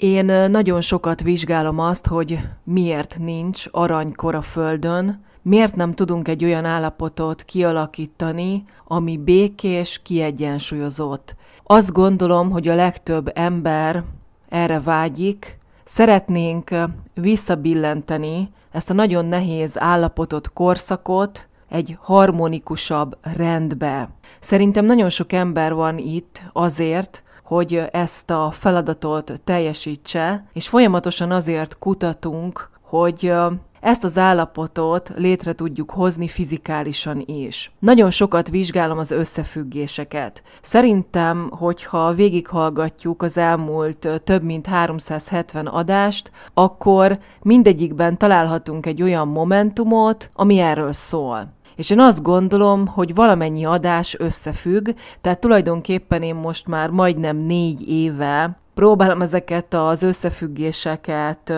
Én nagyon sokat vizsgálom azt, hogy miért nincs aranykor a Földön, miért nem tudunk egy olyan állapotot kialakítani, ami békés, kiegyensúlyozott. Azt gondolom, hogy a legtöbb ember erre vágyik, szeretnénk visszabillenteni ezt a nagyon nehéz állapotot, korszakot egy harmonikusabb rendbe. Szerintem nagyon sok ember van itt azért, hogy ezt a feladatot teljesítse, és folyamatosan azért kutatunk, hogy ezt az állapotot létre tudjuk hozni fizikálisan is. Nagyon sokat vizsgálom az összefüggéseket. Szerintem, hogyha végighallgatjuk az elmúlt több mint 370 adást, akkor mindegyikben találhatunk egy olyan momentumot, ami erről szól. És én azt gondolom, hogy valamennyi adás összefügg, tehát tulajdonképpen én most már majdnem négy éve próbálom ezeket az összefüggéseket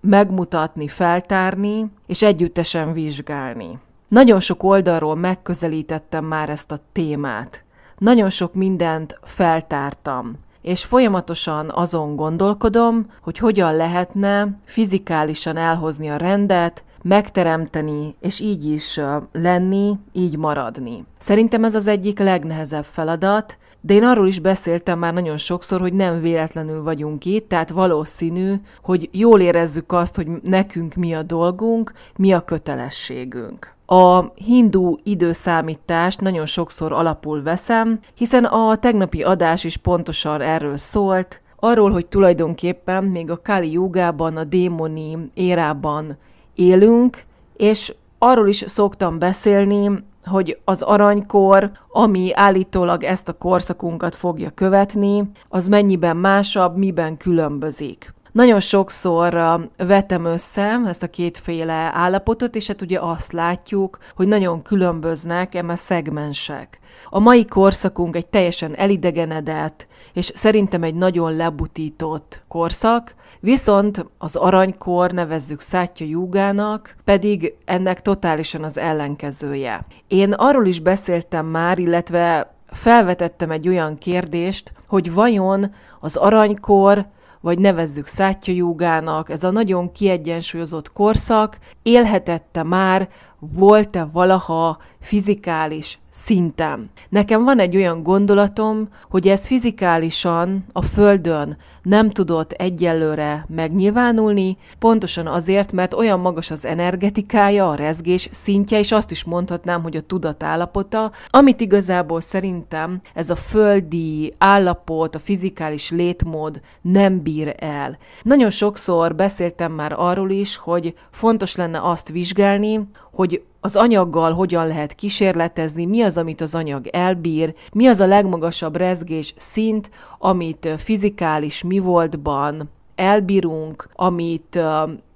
megmutatni, feltárni, és együttesen vizsgálni. Nagyon sok oldalról megközelítettem már ezt a témát. Nagyon sok mindent feltártam, és folyamatosan azon gondolkodom, hogy hogyan lehetne fizikálisan elhozni a rendet, megteremteni, és így is lenni, így maradni. Szerintem ez az egyik legnehezebb feladat, de én arról is beszéltem már nagyon sokszor, hogy nem véletlenül vagyunk itt, tehát valószínű, hogy jól érezzük azt, hogy nekünk mi a dolgunk, mi a kötelességünk. A hindú időszámítást nagyon sokszor alapul veszem, hiszen a tegnapi adás is pontosan erről szólt, arról, hogy tulajdonképpen még a Kali jogában, a démoni érában élünk, és arról is szoktam beszélni, hogy az aranykor, ami állítólag ezt a korszakunkat fogja követni, az mennyiben másabb, miben különbözik. Nagyon sokszor vetem össze ezt a kétféle állapotot, és hát ugye azt látjuk, hogy nagyon különböznek eme szegmensek. A mai korszakunk egy teljesen elidegenedett, és szerintem egy nagyon lebutított korszak, viszont az aranykor nevezzük Szátya Júgának, pedig ennek totálisan az ellenkezője. Én arról is beszéltem már, illetve felvetettem egy olyan kérdést, hogy vajon az aranykor vagy nevezzük szátyajúgának, ez a nagyon kiegyensúlyozott korszak élhetette már volt-e valaha fizikális szintem? Nekem van egy olyan gondolatom, hogy ez fizikálisan a Földön nem tudott egyelőre megnyilvánulni, pontosan azért, mert olyan magas az energetikája, a rezgés szintje, és azt is mondhatnám, hogy a tudat állapota, amit igazából szerintem ez a földi állapot, a fizikális létmód nem bír el. Nagyon sokszor beszéltem már arról is, hogy fontos lenne azt vizsgálni, hogy az anyaggal hogyan lehet kísérletezni, mi az, amit az anyag elbír, mi az a legmagasabb rezgés szint, amit fizikális mi voltban elbírunk, amit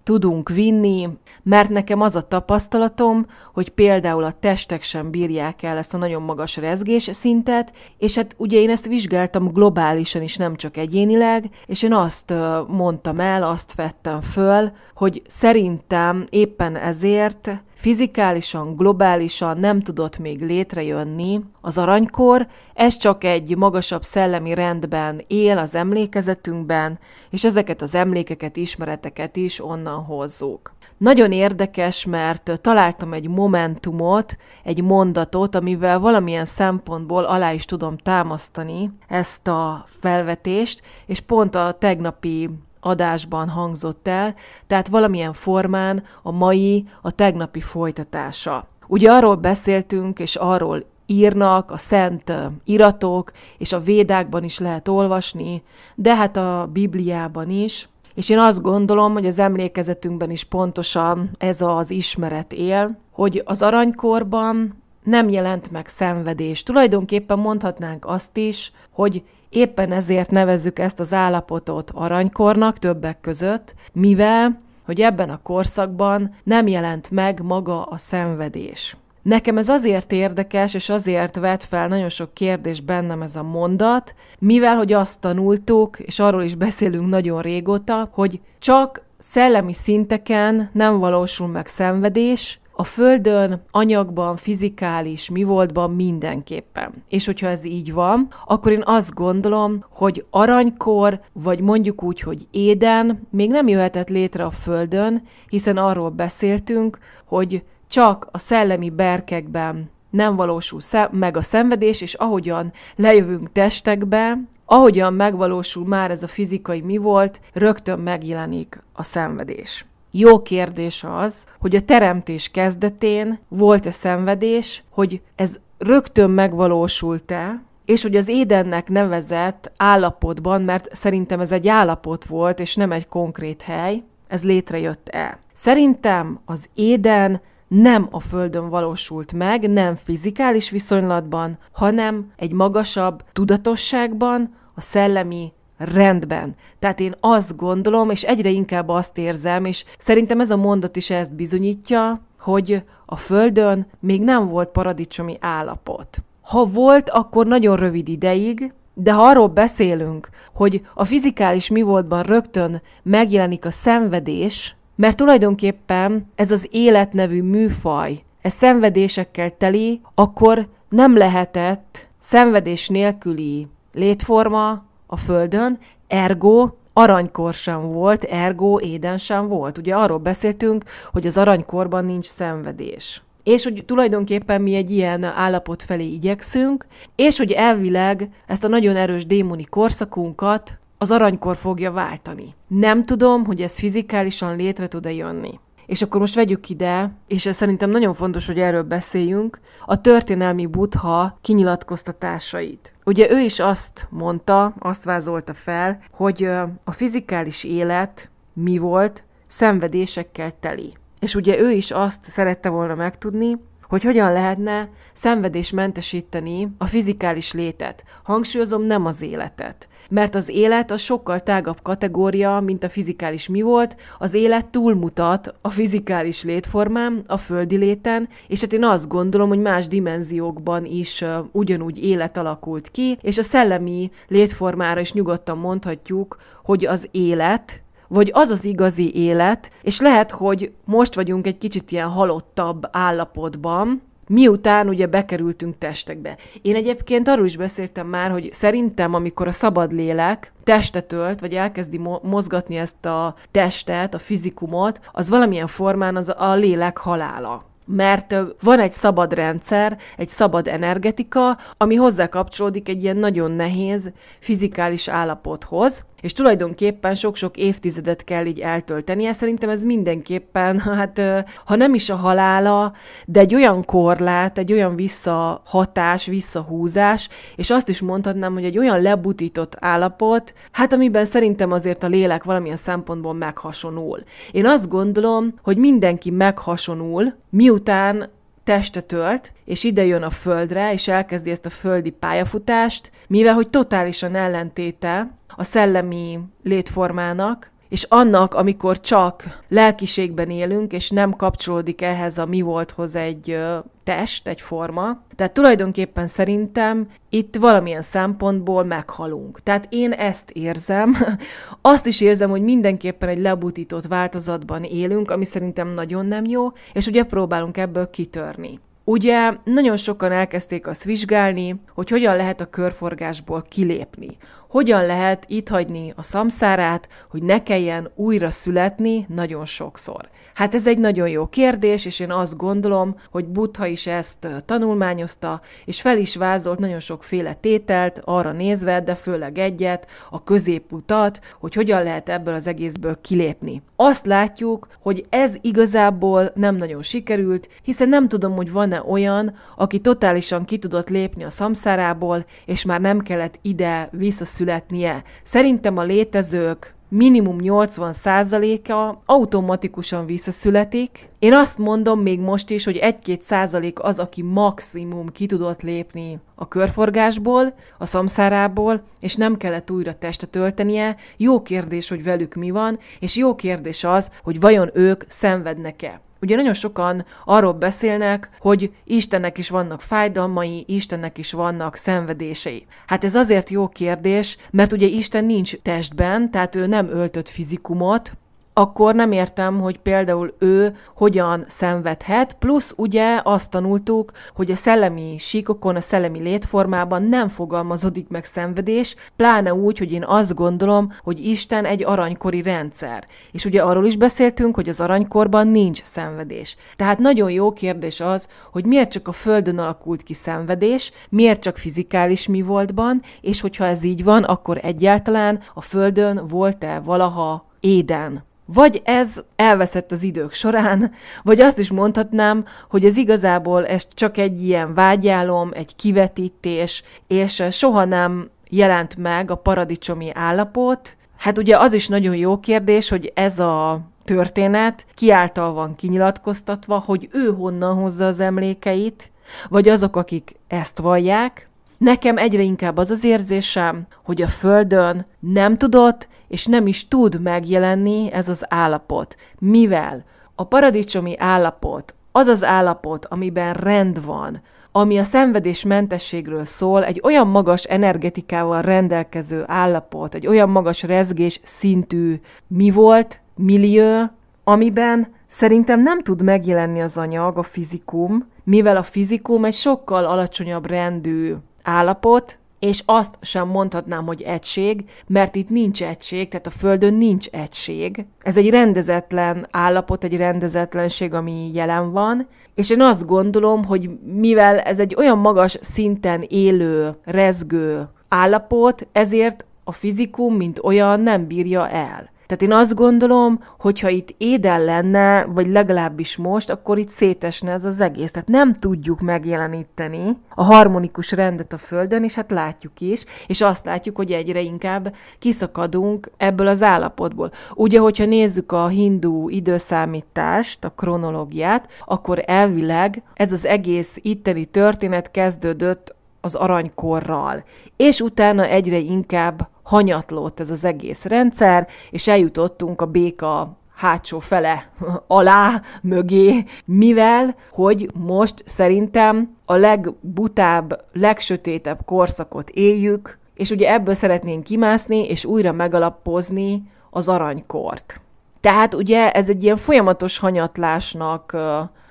tudunk vinni, mert nekem az a tapasztalatom, hogy például a testek sem bírják el ezt a nagyon magas rezgés szintet, és hát ugye én ezt vizsgáltam globálisan is, nem csak egyénileg, és én azt mondtam el, azt vettem föl, hogy szerintem éppen ezért fizikálisan, globálisan nem tudott még létrejönni. Az aranykor, ez csak egy magasabb szellemi rendben él az emlékezetünkben, és ezeket az emlékeket, ismereteket is onnan hozzuk. Nagyon érdekes, mert találtam egy momentumot, egy mondatot, amivel valamilyen szempontból alá is tudom támasztani ezt a felvetést, és pont a tegnapi adásban hangzott el, tehát valamilyen formán a mai, a tegnapi folytatása. Ugye arról beszéltünk, és arról írnak a szent iratok, és a védákban is lehet olvasni, de hát a Bibliában is. És én azt gondolom, hogy az emlékezetünkben is pontosan ez az ismeret él, hogy az aranykorban nem jelent meg szenvedés. Tulajdonképpen mondhatnánk azt is, hogy Éppen ezért nevezzük ezt az állapotot aranykornak többek között, mivel, hogy ebben a korszakban nem jelent meg maga a szenvedés. Nekem ez azért érdekes, és azért vet fel nagyon sok kérdés bennem ez a mondat, mivel hogy azt tanultuk, és arról is beszélünk nagyon régóta, hogy csak szellemi szinteken nem valósul meg szenvedés, a Földön, anyagban, fizikális, mi voltban mindenképpen. És hogyha ez így van, akkor én azt gondolom, hogy aranykor, vagy mondjuk úgy, hogy éden még nem jöhetett létre a Földön, hiszen arról beszéltünk, hogy csak a szellemi berkekben nem valósul meg a szenvedés, és ahogyan lejövünk testekbe, ahogyan megvalósul már ez a fizikai mi volt, rögtön megjelenik a szenvedés. Jó kérdés az, hogy a teremtés kezdetén volt-e szenvedés, hogy ez rögtön megvalósult-e, és hogy az édennek nevezett állapotban, mert szerintem ez egy állapot volt, és nem egy konkrét hely, ez létrejött-e. Szerintem az éden nem a Földön valósult meg, nem fizikális viszonylatban, hanem egy magasabb tudatosságban, a szellemi rendben. Tehát én azt gondolom, és egyre inkább azt érzem, és szerintem ez a mondat is ezt bizonyítja, hogy a Földön még nem volt paradicsomi állapot. Ha volt, akkor nagyon rövid ideig, de ha arról beszélünk, hogy a fizikális mi voltban rögtön megjelenik a szenvedés, mert tulajdonképpen ez az életnevű műfaj, ez szenvedésekkel teli, akkor nem lehetett szenvedés nélküli létforma, a Földön, ergo aranykor sem volt, ergo éden sem volt. Ugye arról beszéltünk, hogy az aranykorban nincs szenvedés. És hogy tulajdonképpen mi egy ilyen állapot felé igyekszünk, és hogy elvileg ezt a nagyon erős démoni korszakunkat az aranykor fogja váltani. Nem tudom, hogy ez fizikálisan létre tud-e jönni. És akkor most vegyük ide, és szerintem nagyon fontos, hogy erről beszéljünk, a történelmi butha kinyilatkoztatásait. Ugye ő is azt mondta, azt vázolta fel, hogy a fizikális élet mi volt, szenvedésekkel teli. És ugye ő is azt szerette volna megtudni, hogy hogyan lehetne szenvedésmentesíteni a fizikális létet. Hangsúlyozom, nem az életet mert az élet a sokkal tágabb kategória, mint a fizikális mi volt, az élet túlmutat a fizikális létformán, a földi léten, és hát én azt gondolom, hogy más dimenziókban is uh, ugyanúgy élet alakult ki, és a szellemi létformára is nyugodtan mondhatjuk, hogy az élet, vagy az az igazi élet, és lehet, hogy most vagyunk egy kicsit ilyen halottabb állapotban, miután ugye bekerültünk testekbe. Én egyébként arról is beszéltem már, hogy szerintem, amikor a szabad lélek testet ölt, vagy elkezdi mozgatni ezt a testet, a fizikumot, az valamilyen formán az a lélek halála mert van egy szabad rendszer, egy szabad energetika, ami hozzá kapcsolódik egy ilyen nagyon nehéz fizikális állapothoz, és tulajdonképpen sok-sok évtizedet kell így eltöltenie. Szerintem ez mindenképpen, hát ha nem is a halála, de egy olyan korlát, egy olyan visszahatás, visszahúzás, és azt is mondhatnám, hogy egy olyan lebutított állapot, hát amiben szerintem azért a lélek valamilyen szempontból meghasonul. Én azt gondolom, hogy mindenki meghasonul, miután testet tölt és ide jön a földre, és elkezdi ezt a földi pályafutást, mivel hogy totálisan ellentéte a szellemi létformának, és annak, amikor csak lelkiségben élünk, és nem kapcsolódik ehhez a mi volthoz egy test, egy forma. Tehát tulajdonképpen szerintem itt valamilyen szempontból meghalunk. Tehát én ezt érzem. Azt is érzem, hogy mindenképpen egy lebutított változatban élünk, ami szerintem nagyon nem jó, és ugye próbálunk ebből kitörni. Ugye nagyon sokan elkezdték azt vizsgálni, hogy hogyan lehet a körforgásból kilépni, hogyan lehet itt hagyni a szamszárát, hogy ne kelljen újra születni nagyon sokszor. Hát ez egy nagyon jó kérdés, és én azt gondolom, hogy Buddha is ezt tanulmányozta, és fel is vázolt nagyon sokféle tételt, arra nézve, de főleg egyet, a középutat, hogy hogyan lehet ebből az egészből kilépni. Azt látjuk, hogy ez igazából nem nagyon sikerült, hiszen nem tudom, hogy van-e olyan, aki totálisan ki tudott lépni a szamszárából, és már nem kellett ide visszaszülni, születnie. Szerintem a létezők minimum 80%-a automatikusan visszaszületik. Én azt mondom még most is, hogy 1-2 százalék az, aki maximum ki tudott lépni a körforgásból, a szamszárából, és nem kellett újra testet töltenie. Jó kérdés, hogy velük mi van, és jó kérdés az, hogy vajon ők szenvednek-e. Ugye nagyon sokan arról beszélnek, hogy Istennek is vannak fájdalmai, Istennek is vannak szenvedései. Hát ez azért jó kérdés, mert ugye Isten nincs testben, tehát ő nem öltött fizikumot, akkor nem értem, hogy például ő hogyan szenvedhet, plusz ugye azt tanultuk, hogy a szellemi síkokon, a szellemi létformában nem fogalmazódik meg szenvedés, pláne úgy, hogy én azt gondolom, hogy Isten egy aranykori rendszer. És ugye arról is beszéltünk, hogy az aranykorban nincs szenvedés. Tehát nagyon jó kérdés az, hogy miért csak a Földön alakult ki szenvedés, miért csak fizikális mi voltban, és hogyha ez így van, akkor egyáltalán a Földön volt-e valaha éden? Vagy ez elveszett az idők során, vagy azt is mondhatnám, hogy ez igazából ez csak egy ilyen vágyálom, egy kivetítés, és soha nem jelent meg a paradicsomi állapot. Hát ugye az is nagyon jó kérdés, hogy ez a történet kiáltal van kinyilatkoztatva, hogy ő honnan hozza az emlékeit, vagy azok, akik ezt vallják. Nekem egyre inkább az az érzésem, hogy a Földön nem tudott és nem is tud megjelenni ez az állapot. Mivel? A paradicsomi állapot az az állapot, amiben rend van, ami a szenvedésmentességről szól, egy olyan magas energetikával rendelkező állapot, egy olyan magas rezgés szintű mi volt, millió, amiben szerintem nem tud megjelenni az anyag, a fizikum, mivel a fizikum egy sokkal alacsonyabb rendű állapot, és azt sem mondhatnám, hogy egység, mert itt nincs egység, tehát a Földön nincs egység. Ez egy rendezetlen állapot, egy rendezetlenség, ami jelen van, és én azt gondolom, hogy mivel ez egy olyan magas szinten élő, rezgő állapot, ezért a fizikum, mint olyan nem bírja el. Tehát én azt gondolom, hogyha itt éden lenne, vagy legalábbis most, akkor itt szétesne ez az egész. Tehát nem tudjuk megjeleníteni a harmonikus rendet a Földön, és hát látjuk is, és azt látjuk, hogy egyre inkább kiszakadunk ebből az állapotból. Ugye, hogyha nézzük a hindú időszámítást, a kronológiát, akkor elvileg ez az egész itteni történet kezdődött az aranykorral, és utána egyre inkább hanyatlott ez az egész rendszer, és eljutottunk a béka hátsó fele alá, mögé, mivel, hogy most szerintem a legbutább, legsötétebb korszakot éljük, és ugye ebből szeretnénk kimászni, és újra megalapozni az aranykort. Tehát ugye ez egy ilyen folyamatos hanyatlásnak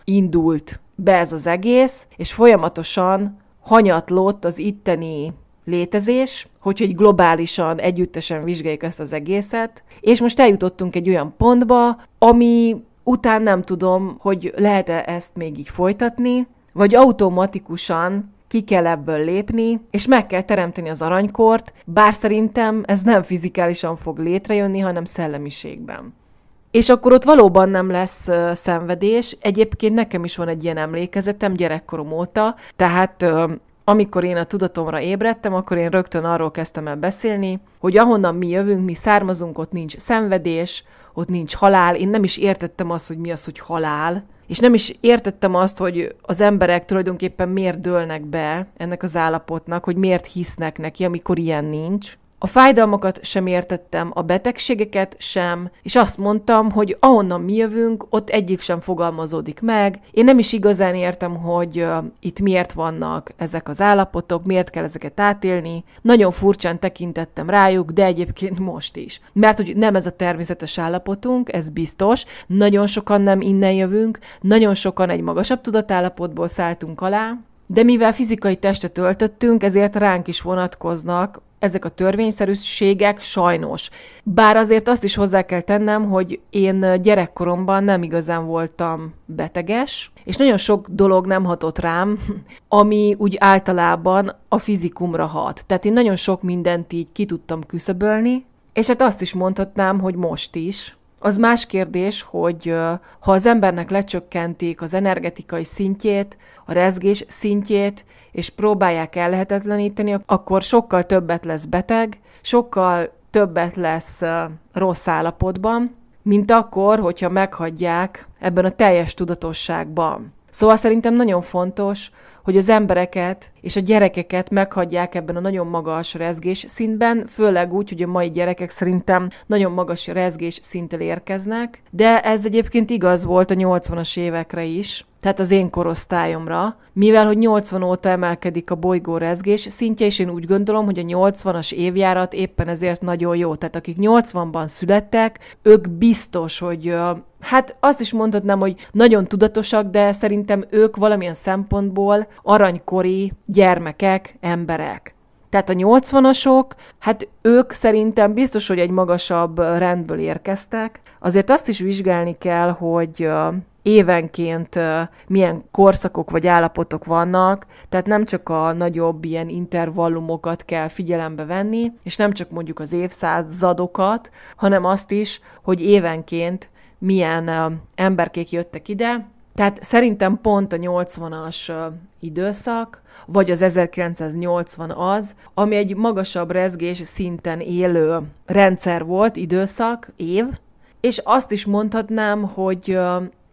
indult be ez az egész, és folyamatosan hanyatlott az itteni létezés, hogy egy globálisan, együttesen vizsgáljuk ezt az egészet, és most eljutottunk egy olyan pontba, ami után nem tudom, hogy lehet-e ezt még így folytatni, vagy automatikusan ki kell ebből lépni, és meg kell teremteni az aranykort, bár szerintem ez nem fizikálisan fog létrejönni, hanem szellemiségben. És akkor ott valóban nem lesz uh, szenvedés. Egyébként nekem is van egy ilyen emlékezetem gyerekkorom óta, tehát uh, amikor én a tudatomra ébredtem, akkor én rögtön arról kezdtem el beszélni, hogy ahonnan mi jövünk, mi származunk, ott nincs szenvedés, ott nincs halál. Én nem is értettem azt, hogy mi az, hogy halál. És nem is értettem azt, hogy az emberek tulajdonképpen miért dőlnek be ennek az állapotnak, hogy miért hisznek neki, amikor ilyen nincs. A fájdalmakat sem értettem, a betegségeket sem, és azt mondtam, hogy ahonnan mi jövünk, ott egyik sem fogalmazódik meg. Én nem is igazán értem, hogy itt miért vannak ezek az állapotok, miért kell ezeket átélni. Nagyon furcsán tekintettem rájuk, de egyébként most is. Mert hogy nem ez a természetes állapotunk, ez biztos, nagyon sokan nem innen jövünk, nagyon sokan egy magasabb tudatállapotból szálltunk alá, de mivel fizikai testet öltöttünk, ezért ránk is vonatkoznak ezek a törvényszerűségek sajnos. Bár azért azt is hozzá kell tennem, hogy én gyerekkoromban nem igazán voltam beteges, és nagyon sok dolog nem hatott rám, ami úgy általában a fizikumra hat. Tehát én nagyon sok mindent így ki tudtam küszöbölni, és hát azt is mondhatnám, hogy most is. Az más kérdés, hogy ha az embernek lecsökkentik az energetikai szintjét, a rezgés szintjét, és próbálják ellehetetleníteni, akkor sokkal többet lesz beteg, sokkal többet lesz rossz állapotban, mint akkor, hogyha meghagyják ebben a teljes tudatosságban. Szóval szerintem nagyon fontos, hogy az embereket és a gyerekeket meghagyják ebben a nagyon magas rezgés szintben, főleg úgy, hogy a mai gyerekek szerintem nagyon magas rezgés szinttel érkeznek, de ez egyébként igaz volt a 80-as évekre is, tehát az én korosztályomra, mivel hogy 80 óta emelkedik a bolygó rezgés szintje, és én úgy gondolom, hogy a 80-as évjárat éppen ezért nagyon jó. Tehát akik 80-ban születtek, ők biztos, hogy hát azt is mondhatnám, hogy nagyon tudatosak, de szerintem ők valamilyen szempontból aranykori gyermekek, emberek. Tehát a 80-asok, hát ők szerintem biztos, hogy egy magasabb rendből érkeztek. Azért azt is vizsgálni kell, hogy évenként milyen korszakok vagy állapotok vannak, tehát nem csak a nagyobb ilyen intervallumokat kell figyelembe venni, és nem csak mondjuk az évszázadokat, hanem azt is, hogy évenként milyen emberkék jöttek ide, tehát szerintem pont a 80-as időszak, vagy az 1980 az, ami egy magasabb rezgés szinten élő rendszer volt, időszak, év, és azt is mondhatnám, hogy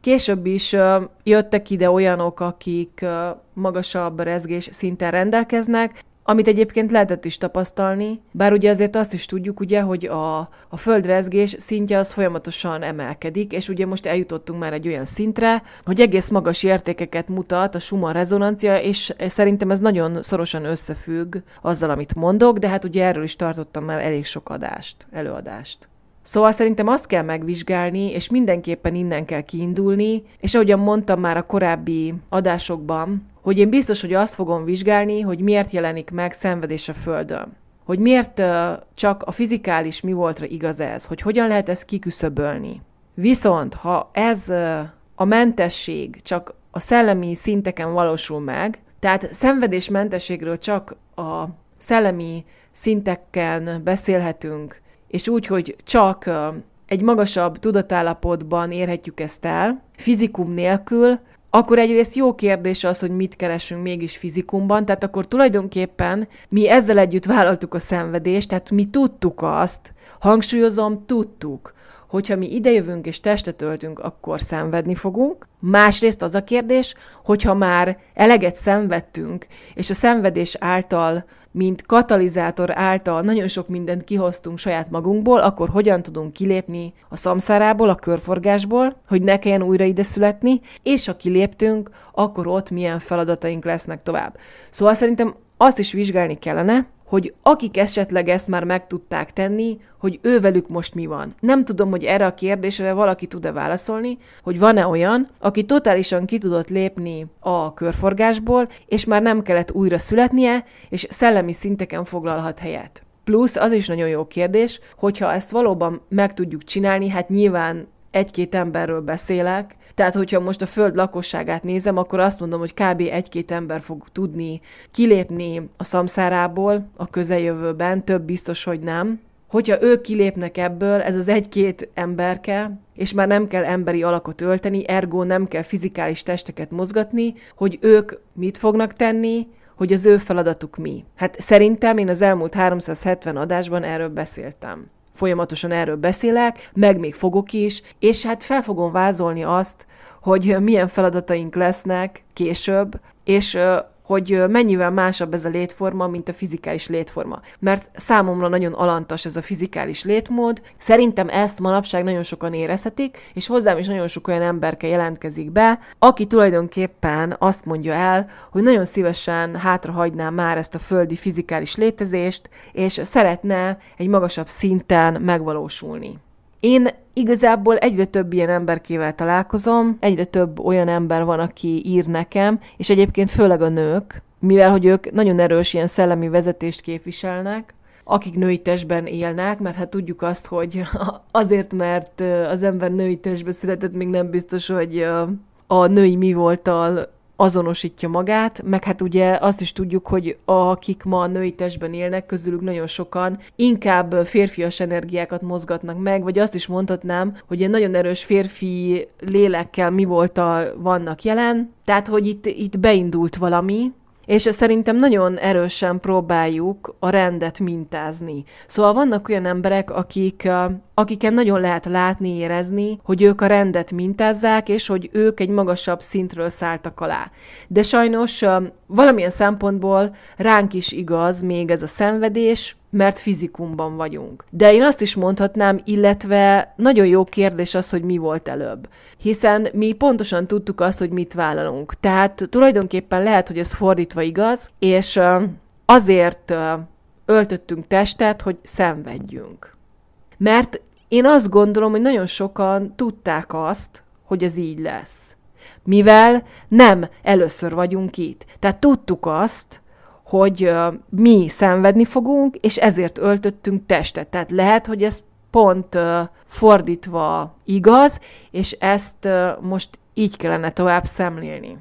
később is jöttek ide olyanok, akik magasabb rezgés szinten rendelkeznek, amit egyébként lehetett is tapasztalni, bár ugye azért azt is tudjuk, ugye, hogy a, a földrezgés szintje az folyamatosan emelkedik, és ugye most eljutottunk már egy olyan szintre, hogy egész magas értékeket mutat a suma rezonancia, és szerintem ez nagyon szorosan összefügg azzal, amit mondok, de hát ugye erről is tartottam már elég sok adást, előadást. Szóval szerintem azt kell megvizsgálni, és mindenképpen innen kell kiindulni, és ahogyan mondtam már a korábbi adásokban, hogy én biztos, hogy azt fogom vizsgálni, hogy miért jelenik meg szenvedés a Földön. Hogy miért csak a fizikális mi voltra igaz ez, hogy hogyan lehet ezt kiküszöbölni. Viszont, ha ez a mentesség csak a szellemi szinteken valósul meg, tehát szenvedésmentességről csak a szellemi szinteken beszélhetünk, és úgy, hogy csak egy magasabb tudatállapotban érhetjük ezt el, fizikum nélkül, akkor egyrészt jó kérdés az, hogy mit keresünk mégis fizikumban, tehát akkor tulajdonképpen mi ezzel együtt vállaltuk a szenvedést, tehát mi tudtuk azt, hangsúlyozom, tudtuk, hogyha mi idejövünk és testet öltünk, akkor szenvedni fogunk. Másrészt az a kérdés, hogyha már eleget szenvedtünk, és a szenvedés által mint katalizátor által nagyon sok mindent kihoztunk saját magunkból, akkor hogyan tudunk kilépni a szamszárából, a körforgásból, hogy ne kelljen újra ide születni, és ha kiléptünk, akkor ott milyen feladataink lesznek tovább. Szóval szerintem azt is vizsgálni kellene, hogy akik esetleg ezt már meg tudták tenni, hogy ővelük most mi van. Nem tudom, hogy erre a kérdésre valaki tud-e válaszolni, hogy van-e olyan, aki totálisan ki tudott lépni a körforgásból, és már nem kellett újra születnie, és szellemi szinteken foglalhat helyet. Plusz az is nagyon jó kérdés, hogyha ezt valóban meg tudjuk csinálni, hát nyilván egy-két emberről beszélek, tehát, hogyha most a föld lakosságát nézem, akkor azt mondom, hogy kb. egy-két ember fog tudni kilépni a szamszárából a közeljövőben, több biztos, hogy nem. Hogyha ők kilépnek ebből, ez az egy-két emberke, és már nem kell emberi alakot ölteni, ergo nem kell fizikális testeket mozgatni, hogy ők mit fognak tenni, hogy az ő feladatuk mi. Hát szerintem én az elmúlt 370 adásban erről beszéltem folyamatosan erről beszélek, meg még fogok is, és hát fel fogom vázolni azt, hogy milyen feladataink lesznek később, és hogy mennyivel másabb ez a létforma, mint a fizikális létforma. Mert számomra nagyon alantas ez a fizikális létmód. Szerintem ezt manapság nagyon sokan érezhetik, és hozzám is nagyon sok olyan emberke jelentkezik be, aki tulajdonképpen azt mondja el, hogy nagyon szívesen hátrahagyná már ezt a földi fizikális létezést, és szeretne egy magasabb szinten megvalósulni. Én igazából egyre több ilyen emberkével találkozom, egyre több olyan ember van, aki ír nekem, és egyébként főleg a nők, mivel hogy ők nagyon erős ilyen szellemi vezetést képviselnek, akik női testben élnek, mert hát tudjuk azt, hogy azért, mert az ember női testben született, még nem biztos, hogy a női mi voltal azonosítja magát, meg hát ugye azt is tudjuk, hogy akik ma a női testben élnek, közülük nagyon sokan inkább férfias energiákat mozgatnak meg, vagy azt is mondhatnám, hogy egy nagyon erős férfi lélekkel mi volt a, vannak jelen, tehát hogy itt, itt beindult valami, és szerintem nagyon erősen próbáljuk a rendet mintázni. Szóval vannak olyan emberek, akik, akiken nagyon lehet látni, érezni, hogy ők a rendet mintázzák, és hogy ők egy magasabb szintről szálltak alá. De sajnos valamilyen szempontból ránk is igaz még ez a szenvedés, mert fizikumban vagyunk. De én azt is mondhatnám, illetve nagyon jó kérdés az, hogy mi volt előbb. Hiszen mi pontosan tudtuk azt, hogy mit vállalunk. Tehát tulajdonképpen lehet, hogy ez fordítva igaz, és azért öltöttünk testet, hogy szenvedjünk. Mert én azt gondolom, hogy nagyon sokan tudták azt, hogy ez így lesz. Mivel nem először vagyunk itt. Tehát tudtuk azt, hogy mi szenvedni fogunk, és ezért öltöttünk testet. Tehát lehet, hogy ez pont fordítva igaz, és ezt most így kellene tovább szemlélni.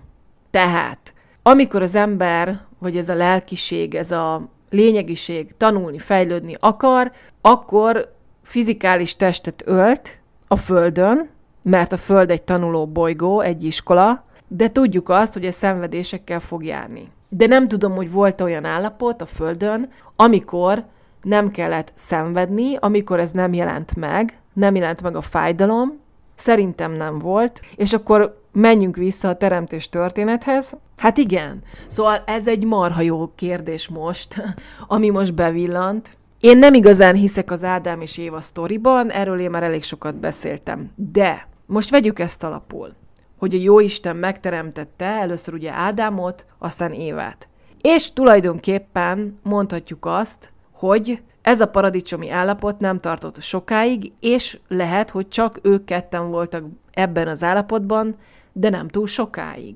Tehát, amikor az ember, vagy ez a lelkiség, ez a lényegiség tanulni, fejlődni akar, akkor fizikális testet ölt a Földön, mert a Föld egy tanuló bolygó, egy iskola, de tudjuk azt, hogy a szenvedésekkel fog járni. De nem tudom, hogy volt olyan állapot a Földön, amikor nem kellett szenvedni, amikor ez nem jelent meg, nem jelent meg a fájdalom, szerintem nem volt, és akkor menjünk vissza a teremtés történethez. Hát igen, szóval ez egy marha jó kérdés most, ami most bevillant. Én nem igazán hiszek az Ádám és Éva sztoriban, erről én már elég sokat beszéltem, de most vegyük ezt alapul hogy a Jóisten megteremtette először ugye Ádámot, aztán Évát. És tulajdonképpen mondhatjuk azt, hogy ez a paradicsomi állapot nem tartott sokáig, és lehet, hogy csak ők ketten voltak ebben az állapotban, de nem túl sokáig.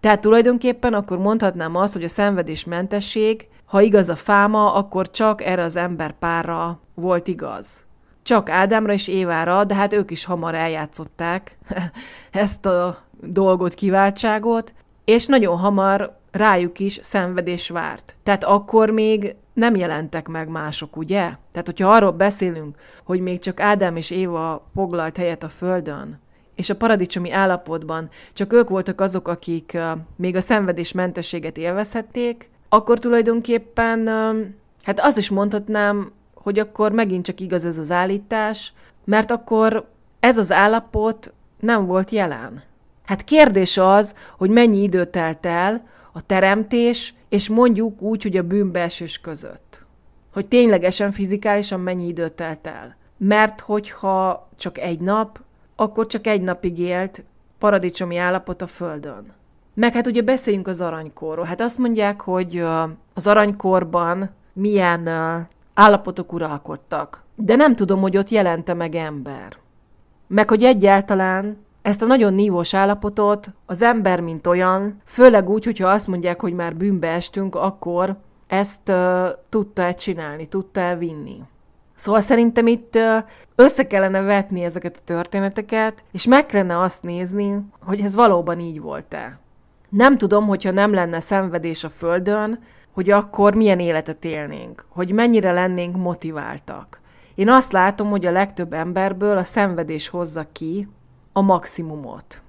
Tehát tulajdonképpen akkor mondhatnám azt, hogy a szenvedésmentesség, ha igaz a fáma, akkor csak erre az emberpárra volt igaz. Csak Ádámra és Évára, de hát ők is hamar eljátszották ezt a dolgot, kiváltságot, és nagyon hamar rájuk is szenvedés várt. Tehát akkor még nem jelentek meg mások, ugye? Tehát, hogyha arról beszélünk, hogy még csak Ádám és Éva foglalt helyet a Földön, és a paradicsomi állapotban csak ők voltak azok, akik még a mentességet élvezhették, akkor tulajdonképpen, hát az is mondhatnám, hogy akkor megint csak igaz ez az állítás, mert akkor ez az állapot nem volt jelen. Hát kérdés az, hogy mennyi idő telt el a teremtés, és mondjuk úgy, hogy a bűnbeesés között. Hogy ténylegesen fizikálisan mennyi idő telt el. Mert hogyha csak egy nap, akkor csak egy napig élt paradicsomi állapot a Földön. Meg hát ugye beszéljünk az aranykorról. Hát azt mondják, hogy az aranykorban milyen állapotok uralkodtak. De nem tudom, hogy ott jelente meg ember. Meg hogy egyáltalán ezt a nagyon nívós állapotot az ember, mint olyan, főleg úgy, hogyha azt mondják, hogy már bűnbe estünk, akkor ezt uh, tudta-e csinálni, tudta-e vinni. Szóval szerintem itt össze kellene vetni ezeket a történeteket, és meg kellene azt nézni, hogy ez valóban így volt-e. Nem tudom, hogyha nem lenne szenvedés a Földön, hogy akkor milyen életet élnénk, hogy mennyire lennénk motiváltak. Én azt látom, hogy a legtöbb emberből a szenvedés hozza ki a maximumot.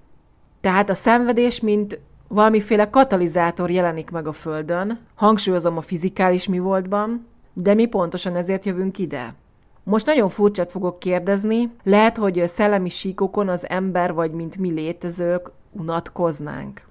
Tehát a szenvedés, mint valamiféle katalizátor jelenik meg a Földön, hangsúlyozom a fizikális mi voltban, de mi pontosan ezért jövünk ide. Most nagyon furcsát fogok kérdezni, lehet, hogy szellemi síkokon az ember vagy mint mi létezők unatkoznánk.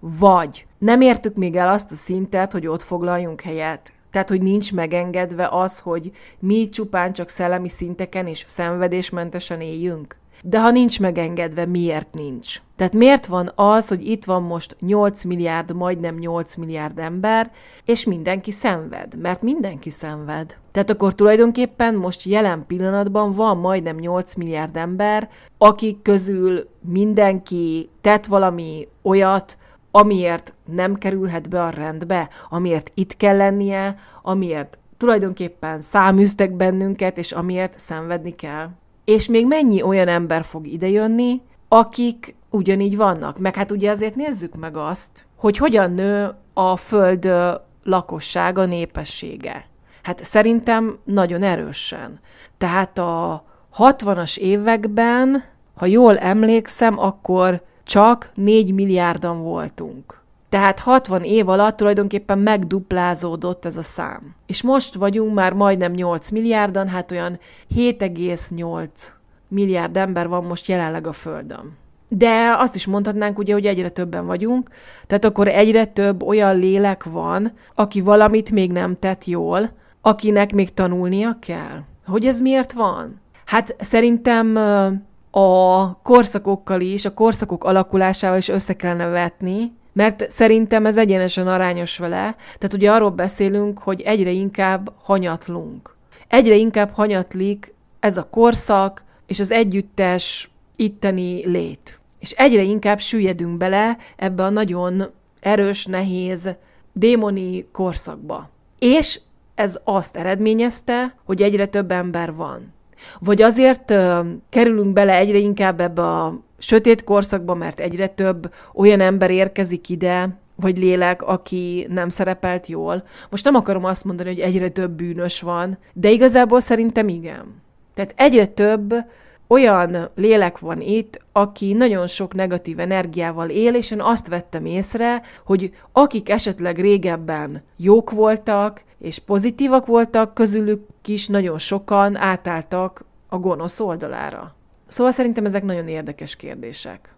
Vagy nem értük még el azt a szintet, hogy ott foglaljunk helyet. Tehát, hogy nincs megengedve az, hogy mi csupán csak szellemi szinteken és szenvedésmentesen éljünk. De ha nincs megengedve, miért nincs? Tehát miért van az, hogy itt van most 8 milliárd, majdnem 8 milliárd ember, és mindenki szenved? Mert mindenki szenved. Tehát akkor tulajdonképpen most jelen pillanatban van majdnem 8 milliárd ember, akik közül mindenki tett valami olyat, amiért nem kerülhet be a rendbe, amiért itt kell lennie, amiért tulajdonképpen száműztek bennünket, és amiért szenvedni kell és még mennyi olyan ember fog idejönni, akik ugyanígy vannak. Meg hát ugye azért nézzük meg azt, hogy hogyan nő a föld lakossága, népessége. Hát szerintem nagyon erősen. Tehát a 60-as években, ha jól emlékszem, akkor csak 4 milliárdan voltunk. Tehát 60 év alatt tulajdonképpen megduplázódott ez a szám. És most vagyunk már majdnem 8 milliárdan, hát olyan 7,8 milliárd ember van most jelenleg a Földön. De azt is mondhatnánk ugye, hogy egyre többen vagyunk, tehát akkor egyre több olyan lélek van, aki valamit még nem tett jól, akinek még tanulnia kell. Hogy ez miért van? Hát szerintem a korszakokkal is, a korszakok alakulásával is össze kellene vetni, mert szerintem ez egyenesen arányos vele, tehát ugye arról beszélünk, hogy egyre inkább hanyatlunk. Egyre inkább hanyatlik ez a korszak, és az együttes itteni lét. És egyre inkább süllyedünk bele ebbe a nagyon erős, nehéz, démoni korszakba. És ez azt eredményezte, hogy egyre több ember van. Vagy azért ö, kerülünk bele egyre inkább ebbe a sötét korszakban, mert egyre több olyan ember érkezik ide, vagy lélek, aki nem szerepelt jól. Most nem akarom azt mondani, hogy egyre több bűnös van, de igazából szerintem igen. Tehát egyre több olyan lélek van itt, aki nagyon sok negatív energiával él, és én azt vettem észre, hogy akik esetleg régebben jók voltak, és pozitívak voltak, közülük is nagyon sokan átálltak a gonosz oldalára. Szóval szerintem ezek nagyon érdekes kérdések.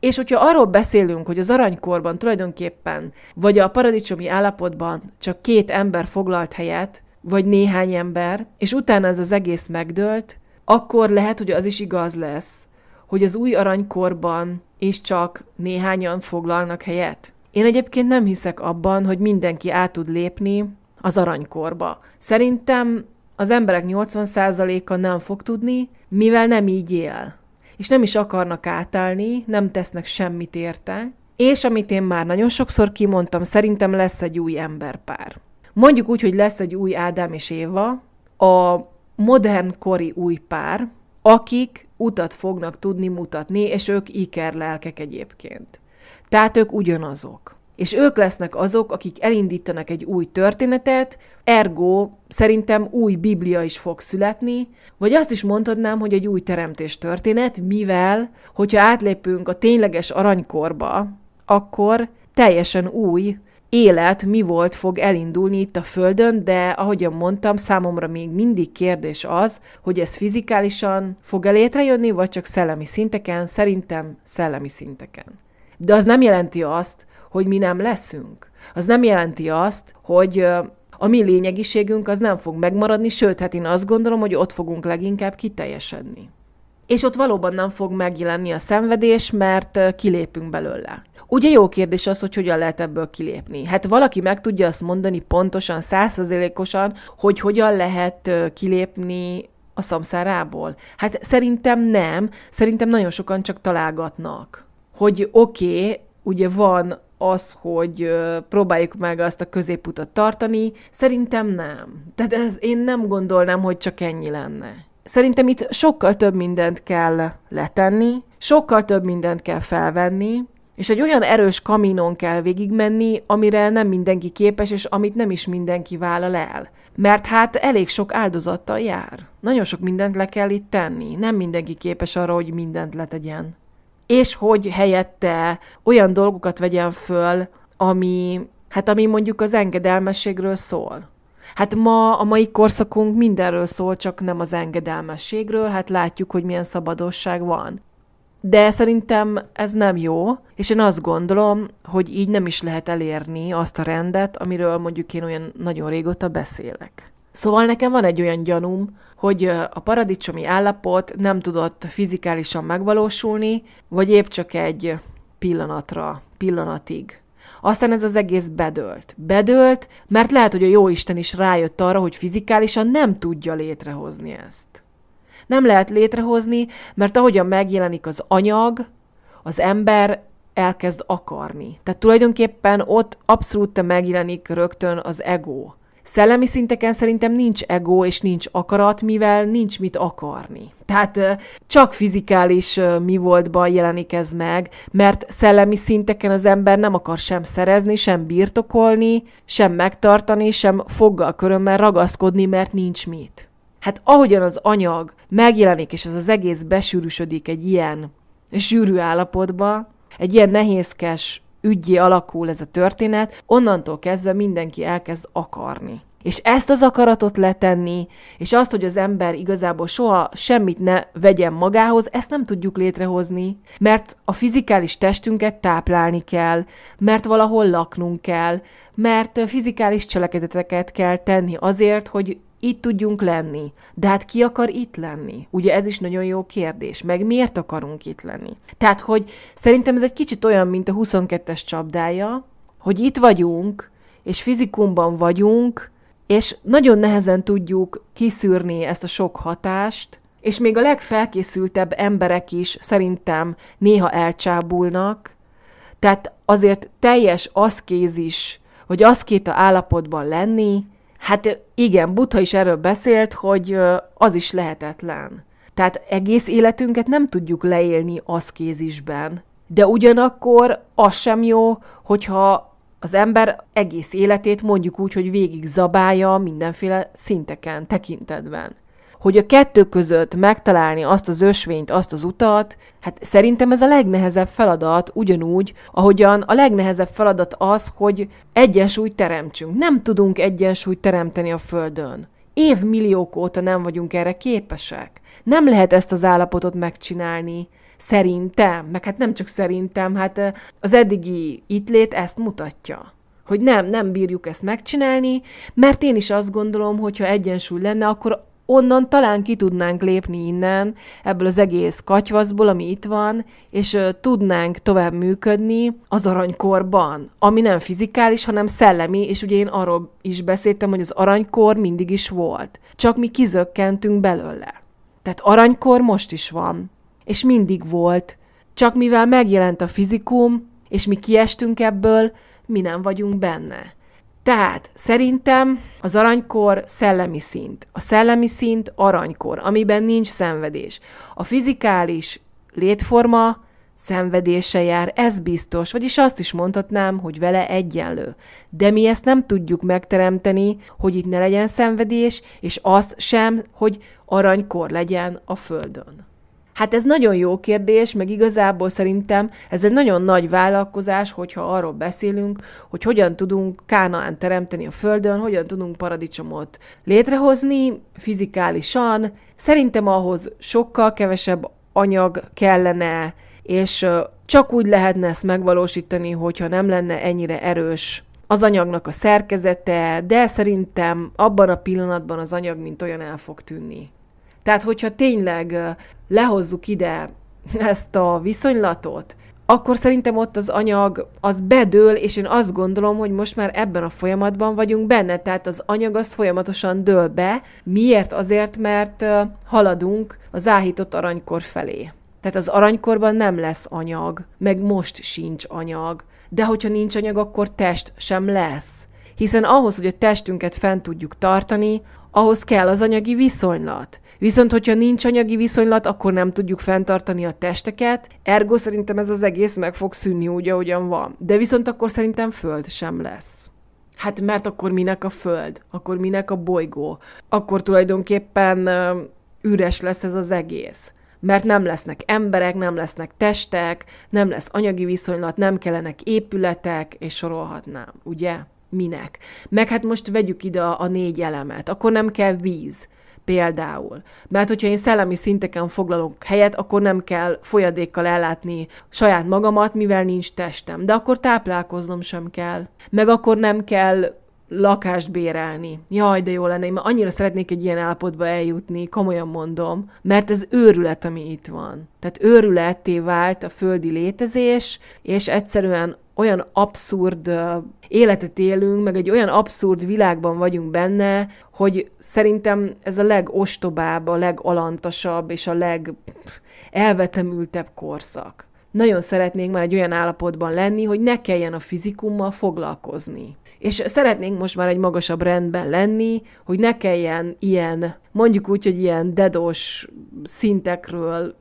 És hogyha arról beszélünk, hogy az aranykorban tulajdonképpen, vagy a paradicsomi állapotban csak két ember foglalt helyet, vagy néhány ember, és utána ez az egész megdőlt, akkor lehet, hogy az is igaz lesz, hogy az új aranykorban is csak néhányan foglalnak helyet. Én egyébként nem hiszek abban, hogy mindenki át tud lépni az aranykorba. Szerintem az emberek 80%-a nem fog tudni, mivel nem így él. És nem is akarnak átállni, nem tesznek semmit érte, és amit én már nagyon sokszor kimondtam, szerintem lesz egy új emberpár. Mondjuk úgy, hogy lesz egy új Ádám és Éva, a kori új pár, akik utat fognak tudni mutatni, és ők lelkek egyébként. Tehát ők ugyanazok. És ők lesznek azok, akik elindítanak egy új történetet, ergo szerintem új Biblia is fog születni, vagy azt is mondhatnám, hogy egy új teremtés történet, mivel, hogyha átlépünk a tényleges aranykorba, akkor teljesen új élet mi volt fog elindulni itt a Földön, de ahogyan mondtam, számomra még mindig kérdés az, hogy ez fizikálisan fog el létrejönni, vagy csak szellemi szinteken, szerintem szellemi szinteken. De az nem jelenti azt, hogy mi nem leszünk. Az nem jelenti azt, hogy a mi lényegiségünk az nem fog megmaradni, sőt, hát én azt gondolom, hogy ott fogunk leginkább kiteljesedni. És ott valóban nem fog megjelenni a szenvedés, mert kilépünk belőle. Ugye jó kérdés az, hogy hogyan lehet ebből kilépni. Hát valaki meg tudja azt mondani pontosan, százszerzelékosan, hogy hogyan lehet kilépni a szamszárából? Hát szerintem nem, szerintem nagyon sokan csak találgatnak. Hogy oké, okay, ugye van az, hogy próbáljuk meg azt a középutat tartani, szerintem nem. Tehát ez, én nem gondolnám, hogy csak ennyi lenne. Szerintem itt sokkal több mindent kell letenni, sokkal több mindent kell felvenni, és egy olyan erős kaminon kell végigmenni, amire nem mindenki képes, és amit nem is mindenki vállal el. Mert hát elég sok áldozattal jár. Nagyon sok mindent le kell itt tenni. Nem mindenki képes arra, hogy mindent letegyen és hogy helyette olyan dolgokat vegyen föl, ami, hát ami mondjuk az engedelmességről szól. Hát ma a mai korszakunk mindenről szól, csak nem az engedelmességről, hát látjuk, hogy milyen szabadosság van. De szerintem ez nem jó, és én azt gondolom, hogy így nem is lehet elérni azt a rendet, amiről mondjuk én olyan nagyon régóta beszélek. Szóval nekem van egy olyan gyanúm, hogy a paradicsomi állapot nem tudott fizikálisan megvalósulni, vagy épp csak egy pillanatra, pillanatig. Aztán ez az egész bedölt. Bedölt, mert lehet, hogy a jóisten is rájött arra, hogy fizikálisan nem tudja létrehozni ezt. Nem lehet létrehozni, mert ahogyan megjelenik az anyag, az ember elkezd akarni. Tehát tulajdonképpen ott abszolút megjelenik rögtön az ego Szellemi szinteken szerintem nincs ego és nincs akarat, mivel nincs mit akarni. Tehát csak fizikális mi voltban jelenik ez meg, mert szellemi szinteken az ember nem akar sem szerezni, sem birtokolni, sem megtartani, sem foggal körömmel ragaszkodni, mert nincs mit. Hát ahogyan az anyag megjelenik, és ez az egész besűrűsödik egy ilyen sűrű állapotba, egy ilyen nehézkes ügyé alakul ez a történet, onnantól kezdve mindenki elkezd akarni. És ezt az akaratot letenni, és azt, hogy az ember igazából soha semmit ne vegyen magához, ezt nem tudjuk létrehozni, mert a fizikális testünket táplálni kell, mert valahol laknunk kell, mert fizikális cselekedeteket kell tenni azért, hogy itt tudjunk lenni. De hát ki akar itt lenni? Ugye ez is nagyon jó kérdés. Meg miért akarunk itt lenni? Tehát, hogy szerintem ez egy kicsit olyan, mint a 22-es csapdája, hogy itt vagyunk, és fizikumban vagyunk, és nagyon nehezen tudjuk kiszűrni ezt a sok hatást, és még a legfelkészültebb emberek is szerintem néha elcsábulnak, tehát azért teljes aszkézis, vagy aszkéta állapotban lenni, Hát igen, Buddha is erről beszélt, hogy az is lehetetlen. Tehát egész életünket nem tudjuk leélni aszkézisben. De ugyanakkor az sem jó, hogyha az ember egész életét mondjuk úgy, hogy végig zabálja mindenféle szinteken, tekintetben hogy a kettő között megtalálni azt az ösvényt, azt az utat, hát szerintem ez a legnehezebb feladat, ugyanúgy, ahogyan a legnehezebb feladat az, hogy egyensúlyt teremtsünk. Nem tudunk egyensúlyt teremteni a Földön. Évmilliók óta nem vagyunk erre képesek. Nem lehet ezt az állapotot megcsinálni. Szerintem, meg hát nem csak szerintem, hát az eddigi ittlét ezt mutatja hogy nem, nem bírjuk ezt megcsinálni, mert én is azt gondolom, hogy ha egyensúly lenne, akkor onnan talán ki tudnánk lépni innen, ebből az egész katyvaszból, ami itt van, és ö, tudnánk tovább működni az aranykorban, ami nem fizikális, hanem szellemi, és ugye én arról is beszéltem, hogy az aranykor mindig is volt. Csak mi kizökkentünk belőle. Tehát aranykor most is van, és mindig volt. Csak mivel megjelent a fizikum, és mi kiestünk ebből, mi nem vagyunk benne. Tehát szerintem az aranykor szellemi szint. A szellemi szint aranykor, amiben nincs szenvedés. A fizikális létforma szenvedése jár, ez biztos, vagyis azt is mondhatnám, hogy vele egyenlő. De mi ezt nem tudjuk megteremteni, hogy itt ne legyen szenvedés, és azt sem, hogy aranykor legyen a Földön. Hát ez nagyon jó kérdés, meg igazából szerintem ez egy nagyon nagy vállalkozás, hogyha arról beszélünk, hogy hogyan tudunk Kánaán teremteni a Földön, hogyan tudunk paradicsomot létrehozni fizikálisan. Szerintem ahhoz sokkal kevesebb anyag kellene, és csak úgy lehetne ezt megvalósítani, hogyha nem lenne ennyire erős az anyagnak a szerkezete, de szerintem abban a pillanatban az anyag mint olyan el fog tűnni. Tehát, hogyha tényleg lehozzuk ide ezt a viszonylatot, akkor szerintem ott az anyag az bedől, és én azt gondolom, hogy most már ebben a folyamatban vagyunk benne, tehát az anyag az folyamatosan dől be. Miért? Azért, mert haladunk az áhított aranykor felé. Tehát az aranykorban nem lesz anyag, meg most sincs anyag. De hogyha nincs anyag, akkor test sem lesz. Hiszen ahhoz, hogy a testünket fent tudjuk tartani, ahhoz kell az anyagi viszonylat. Viszont, hogyha nincs anyagi viszonylat, akkor nem tudjuk fenntartani a testeket, ergo szerintem ez az egész meg fog szűnni úgy, ahogyan van. De viszont akkor szerintem föld sem lesz. Hát mert akkor minek a föld? Akkor minek a bolygó? Akkor tulajdonképpen üres lesz ez az egész mert nem lesznek emberek, nem lesznek testek, nem lesz anyagi viszonylat, nem kellenek épületek, és sorolhatnám, ugye? Minek? Meg hát most vegyük ide a, a négy elemet, akkor nem kell víz például. Mert hogyha én szellemi szinteken foglalok helyet, akkor nem kell folyadékkal ellátni saját magamat, mivel nincs testem. De akkor táplálkoznom sem kell. Meg akkor nem kell lakást bérelni. Jaj, de jó lenne, én annyira szeretnék egy ilyen állapotba eljutni, komolyan mondom, mert ez őrület, ami itt van. Tehát őrületté vált a földi létezés, és egyszerűen olyan abszurd életet élünk, meg egy olyan abszurd világban vagyunk benne, hogy szerintem ez a legostobább, a legalantasabb és a legelvetemültebb korszak. Nagyon szeretnénk már egy olyan állapotban lenni, hogy ne kelljen a fizikummal foglalkozni. És szeretnénk most már egy magasabb rendben lenni, hogy ne kelljen ilyen, mondjuk úgy, hogy ilyen dedos szintekről,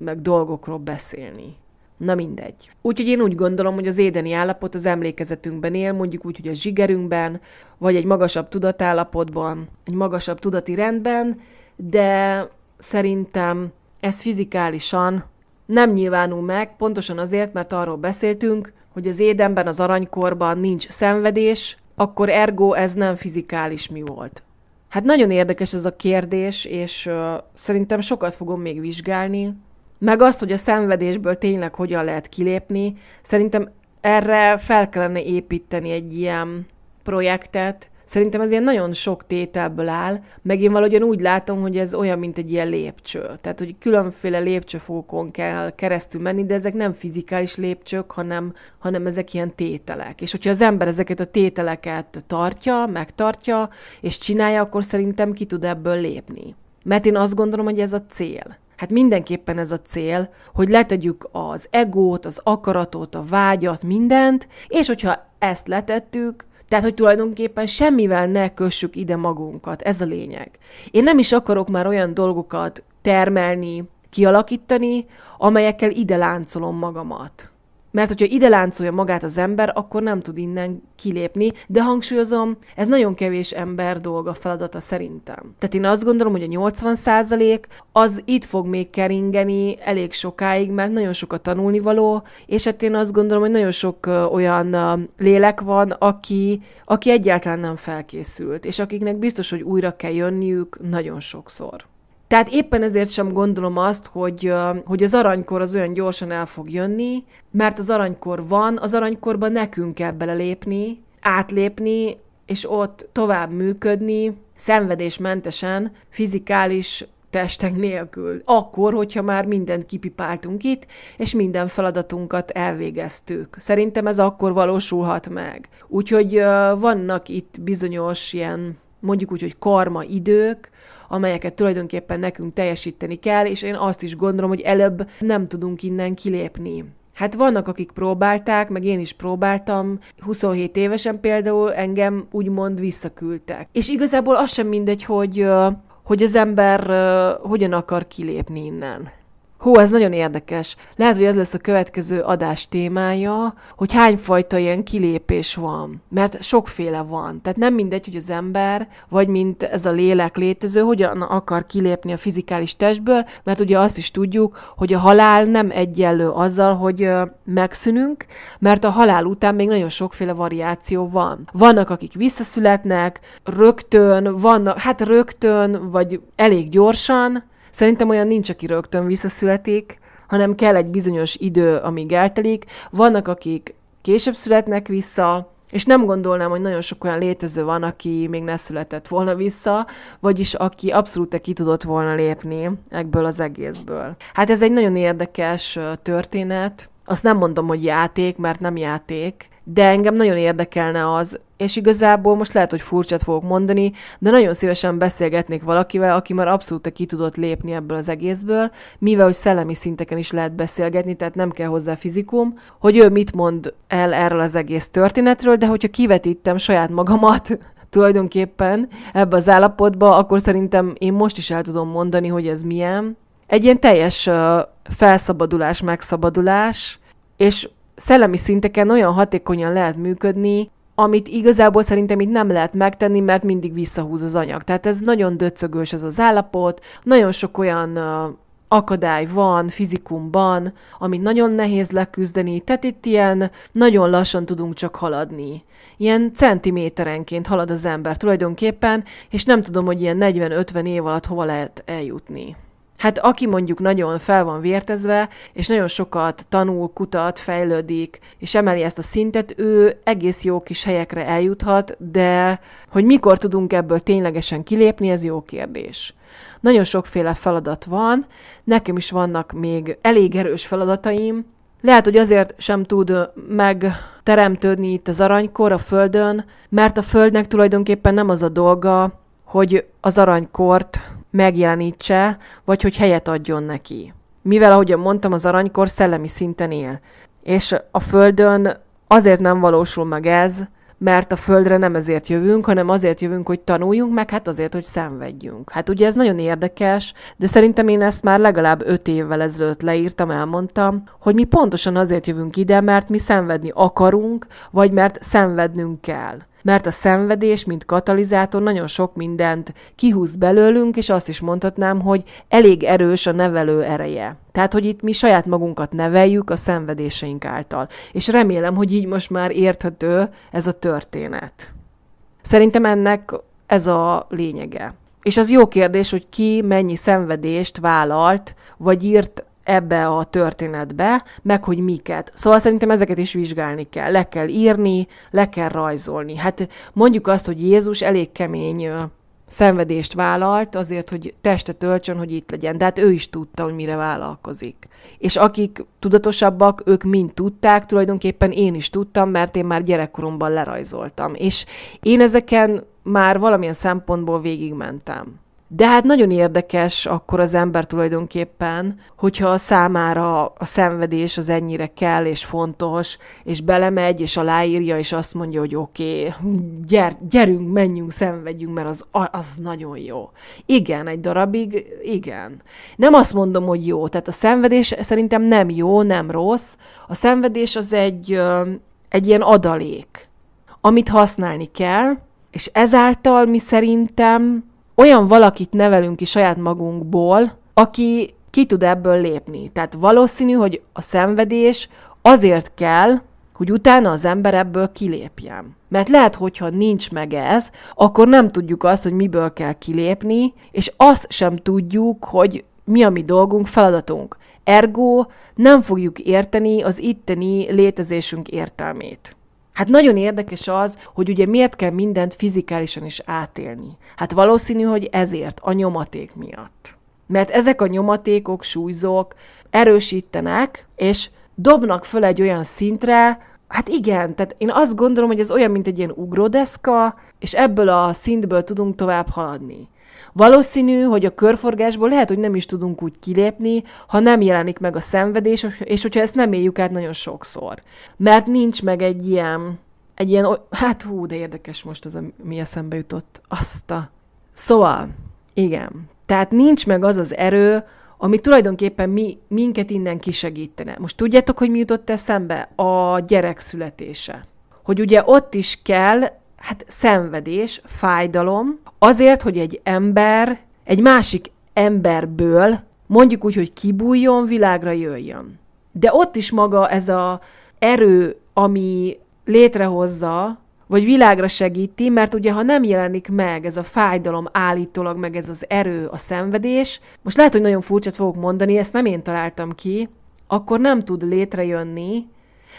meg dolgokról beszélni. Na mindegy. Úgyhogy én úgy gondolom, hogy az édeni állapot az emlékezetünkben él, mondjuk úgy, hogy a zsigerünkben, vagy egy magasabb tudatállapotban, egy magasabb tudati rendben, de szerintem ez fizikálisan nem nyilvánul meg, pontosan azért, mert arról beszéltünk, hogy az édenben, az aranykorban nincs szenvedés, akkor ergo ez nem fizikális mi volt. Hát nagyon érdekes ez a kérdés, és uh, szerintem sokat fogom még vizsgálni, meg azt, hogy a szenvedésből tényleg hogyan lehet kilépni, szerintem erre fel kellene építeni egy ilyen projektet. Szerintem ez ilyen nagyon sok tételből áll, meg én valahogyan úgy látom, hogy ez olyan, mint egy ilyen lépcső. Tehát, hogy különféle lépcsőfokon kell keresztül menni, de ezek nem fizikális lépcsők, hanem, hanem ezek ilyen tételek. És hogyha az ember ezeket a tételeket tartja, megtartja, és csinálja, akkor szerintem ki tud ebből lépni. Mert én azt gondolom, hogy ez a cél. Hát mindenképpen ez a cél, hogy letegyük az egót, az akaratot, a vágyat, mindent, és hogyha ezt letettük, tehát, hogy tulajdonképpen semmivel ne kössük ide magunkat, ez a lényeg. Én nem is akarok már olyan dolgokat termelni, kialakítani, amelyekkel ide láncolom magamat. Mert hogyha ide láncolja magát az ember, akkor nem tud innen kilépni, de hangsúlyozom, ez nagyon kevés ember dolga feladata szerintem. Tehát én azt gondolom, hogy a 80% az itt fog még keringeni elég sokáig, mert nagyon sok a tanulnivaló, és hát én azt gondolom, hogy nagyon sok olyan lélek van, aki, aki egyáltalán nem felkészült, és akiknek biztos, hogy újra kell jönniük nagyon sokszor. Tehát éppen ezért sem gondolom azt, hogy, hogy az aranykor az olyan gyorsan el fog jönni, mert az aranykor van, az aranykorban nekünk kell belelépni, átlépni, és ott tovább működni, szenvedésmentesen, fizikális testek nélkül. Akkor, hogyha már mindent kipipáltunk itt, és minden feladatunkat elvégeztük. Szerintem ez akkor valósulhat meg. Úgyhogy vannak itt bizonyos ilyen, mondjuk úgy, hogy karma idők, amelyeket tulajdonképpen nekünk teljesíteni kell, és én azt is gondolom, hogy előbb nem tudunk innen kilépni. Hát vannak, akik próbálták, meg én is próbáltam. 27 évesen például engem úgymond visszaküldtek. És igazából az sem mindegy, hogy, hogy az ember hogyan akar kilépni innen. Hú, ez nagyon érdekes. Lehet, hogy ez lesz a következő adás témája, hogy hányfajta ilyen kilépés van. Mert sokféle van. Tehát nem mindegy, hogy az ember, vagy mint ez a lélek létező, hogyan akar kilépni a fizikális testből, mert ugye azt is tudjuk, hogy a halál nem egyenlő azzal, hogy megszűnünk, mert a halál után még nagyon sokféle variáció van. Vannak, akik visszaszületnek, rögtön, vannak, hát rögtön, vagy elég gyorsan, Szerintem olyan nincs, aki rögtön visszaszületik, hanem kell egy bizonyos idő, amíg eltelik. Vannak, akik később születnek vissza, és nem gondolnám, hogy nagyon sok olyan létező van, aki még ne született volna vissza, vagyis aki abszolút ki tudott volna lépni ebből az egészből. Hát ez egy nagyon érdekes történet. Azt nem mondom, hogy játék, mert nem játék, de engem nagyon érdekelne az, és igazából most lehet, hogy furcsát fogok mondani, de nagyon szívesen beszélgetnék valakivel, aki már abszolút ki tudott lépni ebből az egészből, mivel hogy szellemi szinteken is lehet beszélgetni, tehát nem kell hozzá fizikum, hogy ő mit mond el erről az egész történetről, de hogyha kivetítem saját magamat tulajdonképpen ebbe az állapotba, akkor szerintem én most is el tudom mondani, hogy ez milyen. Egy ilyen teljes felszabadulás, megszabadulás, és szellemi szinteken olyan hatékonyan lehet működni, amit igazából szerintem itt nem lehet megtenni, mert mindig visszahúz az anyag. Tehát ez nagyon döcögős ez az állapot, nagyon sok olyan akadály van fizikumban, amit nagyon nehéz leküzdeni, tehát itt ilyen nagyon lassan tudunk csak haladni. Ilyen centiméterenként halad az ember tulajdonképpen, és nem tudom, hogy ilyen 40-50 év alatt hova lehet eljutni. Hát aki mondjuk nagyon fel van vértezve, és nagyon sokat tanul, kutat, fejlődik, és emeli ezt a szintet, ő egész jó kis helyekre eljuthat, de hogy mikor tudunk ebből ténylegesen kilépni, ez jó kérdés. Nagyon sokféle feladat van, nekem is vannak még elég erős feladataim, lehet, hogy azért sem tud megteremtődni itt az aranykor a Földön, mert a Földnek tulajdonképpen nem az a dolga, hogy az aranykort megjelenítse, vagy hogy helyet adjon neki. Mivel, ahogyan mondtam, az aranykor szellemi szinten él. És a Földön azért nem valósul meg ez, mert a Földre nem ezért jövünk, hanem azért jövünk, hogy tanuljunk, meg hát azért, hogy szenvedjünk. Hát ugye ez nagyon érdekes, de szerintem én ezt már legalább öt évvel ezelőtt leírtam, elmondtam, hogy mi pontosan azért jövünk ide, mert mi szenvedni akarunk, vagy mert szenvednünk kell mert a szenvedés, mint katalizátor nagyon sok mindent kihúz belőlünk, és azt is mondhatnám, hogy elég erős a nevelő ereje. Tehát, hogy itt mi saját magunkat neveljük a szenvedéseink által. És remélem, hogy így most már érthető ez a történet. Szerintem ennek ez a lényege. És az jó kérdés, hogy ki mennyi szenvedést vállalt, vagy írt ebbe a történetbe, meg hogy miket. Szóval szerintem ezeket is vizsgálni kell. Le kell írni, le kell rajzolni. Hát mondjuk azt, hogy Jézus elég kemény szenvedést vállalt azért, hogy testet töltsön, hogy itt legyen. De hát ő is tudta, hogy mire vállalkozik. És akik tudatosabbak, ők mind tudták, tulajdonképpen én is tudtam, mert én már gyerekkoromban lerajzoltam. És én ezeken már valamilyen szempontból végigmentem. De hát nagyon érdekes akkor az ember tulajdonképpen, hogyha a számára a szenvedés az ennyire kell és fontos, és belemegy, és aláírja, és azt mondja, hogy oké, okay, gyer, gyerünk, menjünk, szenvedjünk, mert az, az nagyon jó. Igen, egy darabig, igen. Nem azt mondom, hogy jó, tehát a szenvedés szerintem nem jó, nem rossz. A szenvedés az egy, egy ilyen adalék, amit használni kell, és ezáltal mi szerintem olyan valakit nevelünk ki saját magunkból, aki ki tud ebből lépni. Tehát valószínű, hogy a szenvedés azért kell, hogy utána az ember ebből kilépjen. Mert lehet, hogyha nincs meg ez, akkor nem tudjuk azt, hogy miből kell kilépni, és azt sem tudjuk, hogy mi a mi dolgunk, feladatunk. Ergo nem fogjuk érteni az itteni létezésünk értelmét. Hát nagyon érdekes az, hogy ugye miért kell mindent fizikálisan is átélni. Hát valószínű, hogy ezért, a nyomaték miatt. Mert ezek a nyomatékok, súlyzók erősítenek, és dobnak föl egy olyan szintre, hát igen, tehát én azt gondolom, hogy ez olyan, mint egy ilyen ugrodeszka, és ebből a szintből tudunk tovább haladni. Valószínű, hogy a körforgásból lehet, hogy nem is tudunk úgy kilépni, ha nem jelenik meg a szenvedés, és hogyha ezt nem éljük át nagyon sokszor. Mert nincs meg egy ilyen, egy ilyen, hát hú, de érdekes most az, ami eszembe jutott. Azt a... Szóval, igen. Tehát nincs meg az az erő, ami tulajdonképpen mi, minket innen kisegítene. Most tudjátok, hogy mi jutott eszembe? A gyerek születése. Hogy ugye ott is kell hát szenvedés, fájdalom, azért, hogy egy ember egy másik emberből, mondjuk úgy, hogy kibújjon, világra jöjjön. De ott is maga ez a erő, ami létrehozza, vagy világra segíti, mert ugye ha nem jelenik meg ez a fájdalom állítólag, meg ez az erő, a szenvedés, most lehet, hogy nagyon furcsát fogok mondani, ezt nem én találtam ki, akkor nem tud létrejönni,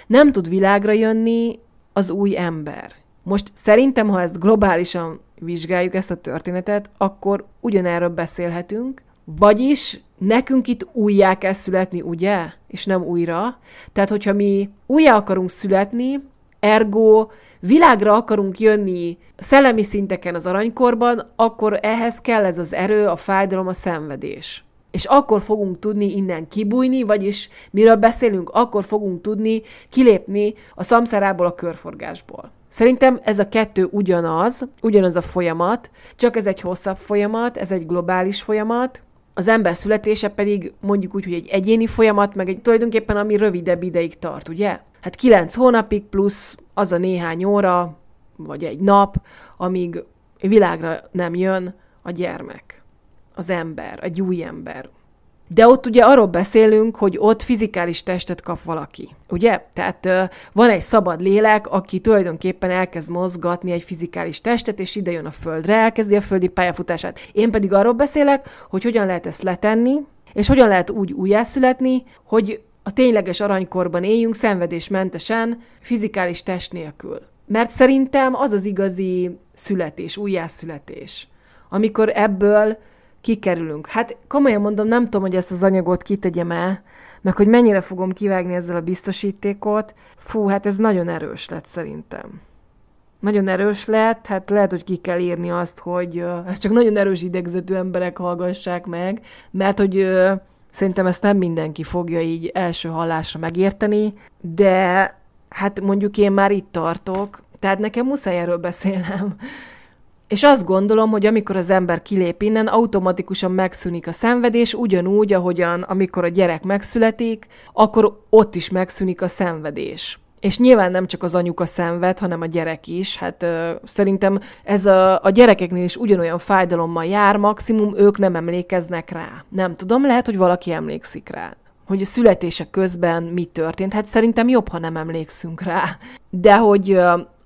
nem tud világra jönni az új ember. Most szerintem, ha ezt globálisan vizsgáljuk ezt a történetet, akkor ugyanerről beszélhetünk, vagyis nekünk itt újjá kell születni, ugye? És nem újra. Tehát, hogyha mi újjá akarunk születni, ergo világra akarunk jönni szellemi szinteken az aranykorban, akkor ehhez kell ez az erő, a fájdalom, a szenvedés. És akkor fogunk tudni innen kibújni, vagyis miről beszélünk, akkor fogunk tudni kilépni a szamszerából, a körforgásból. Szerintem ez a kettő ugyanaz, ugyanaz a folyamat, csak ez egy hosszabb folyamat, ez egy globális folyamat, az ember születése pedig mondjuk úgy, hogy egy egyéni folyamat, meg egy tulajdonképpen ami rövidebb ideig tart, ugye? Hát kilenc hónapig plusz az a néhány óra, vagy egy nap, amíg világra nem jön a gyermek, az ember, a új ember. De ott ugye arról beszélünk, hogy ott fizikális testet kap valaki, ugye? Tehát ö, van egy szabad lélek, aki tulajdonképpen elkezd mozgatni egy fizikális testet, és ide jön a földre, elkezdi a földi pályafutását. Én pedig arról beszélek, hogy hogyan lehet ezt letenni, és hogyan lehet úgy újjászületni, hogy a tényleges aranykorban éljünk szenvedésmentesen, fizikális test nélkül. Mert szerintem az az igazi születés, újjászületés, amikor ebből kikerülünk. Hát komolyan mondom, nem tudom, hogy ezt az anyagot kitegyem el, meg hogy mennyire fogom kivágni ezzel a biztosítékot. Fú, hát ez nagyon erős lett szerintem. Nagyon erős lett, hát lehet, hogy ki kell írni azt, hogy ezt csak nagyon erős idegzetű emberek hallgassák meg, mert hogy szerintem ezt nem mindenki fogja így első hallásra megérteni, de hát mondjuk én már itt tartok, tehát nekem muszáj erről beszélnem. És azt gondolom, hogy amikor az ember kilép innen, automatikusan megszűnik a szenvedés, ugyanúgy, ahogyan amikor a gyerek megszületik, akkor ott is megszűnik a szenvedés. És nyilván nem csak az anyuka szenved, hanem a gyerek is. Hát ö, szerintem ez a, a gyerekeknél is ugyanolyan fájdalommal jár, maximum ők nem emlékeznek rá. Nem tudom, lehet, hogy valaki emlékszik rá hogy a születése közben mi történt. Hát szerintem jobb, ha nem emlékszünk rá. De hogy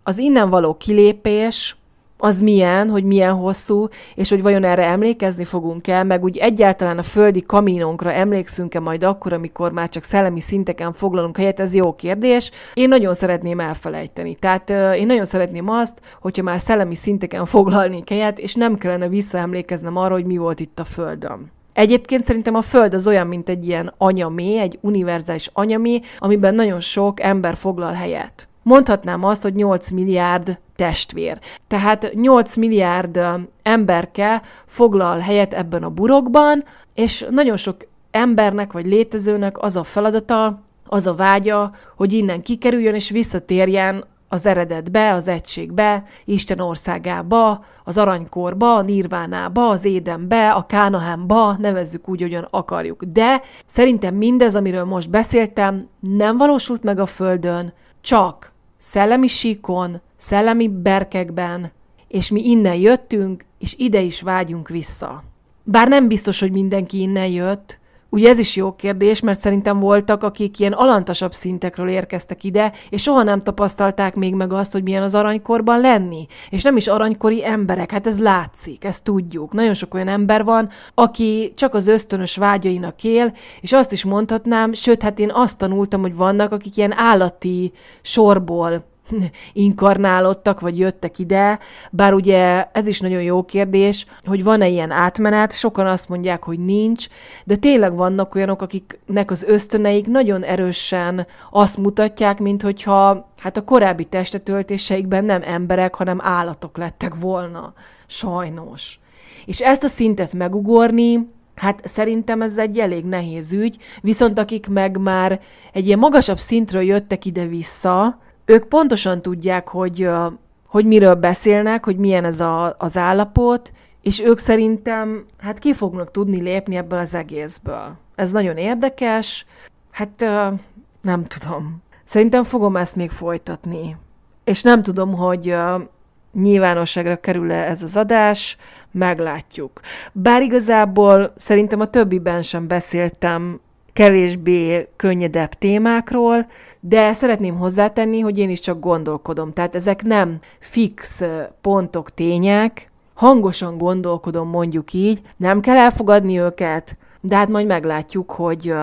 az innen való kilépés, az milyen, hogy milyen hosszú, és hogy vajon erre emlékezni fogunk-e, meg úgy egyáltalán a földi kaminónkra emlékszünk-e majd akkor, amikor már csak szellemi szinteken foglalunk helyet, ez jó kérdés. Én nagyon szeretném elfelejteni. Tehát euh, én nagyon szeretném azt, hogyha már szellemi szinteken foglalnék helyet, és nem kellene visszaemlékeznem arra, hogy mi volt itt a Földön. Egyébként szerintem a Föld az olyan, mint egy ilyen anyamé, egy univerzális anyamé, amiben nagyon sok ember foglal helyet mondhatnám azt, hogy 8 milliárd testvér. Tehát 8 milliárd emberke foglal helyet ebben a burokban, és nagyon sok embernek vagy létezőnek az a feladata, az a vágya, hogy innen kikerüljön és visszatérjen az eredetbe, az egységbe, Isten országába, az aranykorba, a nirvánába, az édenbe, a kánahámba, nevezzük úgy, hogyan akarjuk. De szerintem mindez, amiről most beszéltem, nem valósult meg a Földön, csak szellemi síkon, szellemi berkekben, és mi innen jöttünk, és ide is vágyunk vissza. Bár nem biztos, hogy mindenki innen jött, Ugye ez is jó kérdés, mert szerintem voltak, akik ilyen alantasabb szintekről érkeztek ide, és soha nem tapasztalták még meg azt, hogy milyen az aranykorban lenni. És nem is aranykori emberek, hát ez látszik, ezt tudjuk. Nagyon sok olyan ember van, aki csak az ösztönös vágyainak él, és azt is mondhatnám, sőt, hát én azt tanultam, hogy vannak, akik ilyen állati sorból inkarnálódtak, vagy jöttek ide, bár ugye ez is nagyon jó kérdés, hogy van-e ilyen átmenet, sokan azt mondják, hogy nincs, de tényleg vannak olyanok, akiknek az ösztöneik nagyon erősen azt mutatják, mint hogyha hát a korábbi testetöltéseikben nem emberek, hanem állatok lettek volna. Sajnos. És ezt a szintet megugorni, Hát szerintem ez egy elég nehéz ügy, viszont akik meg már egy ilyen magasabb szintről jöttek ide-vissza, ők pontosan tudják, hogy, hogy miről beszélnek, hogy milyen ez a, az állapot, és ők szerintem hát ki fognak tudni lépni ebből az egészből. Ez nagyon érdekes, hát nem tudom. Szerintem fogom ezt még folytatni. És nem tudom, hogy nyilvánosságra kerül-e ez az adás, meglátjuk. Bár igazából szerintem a többiben sem beszéltem kevésbé könnyedebb témákról, de szeretném hozzátenni, hogy én is csak gondolkodom. Tehát ezek nem fix pontok, tények, hangosan gondolkodom mondjuk így, nem kell elfogadni őket, de hát majd meglátjuk, hogy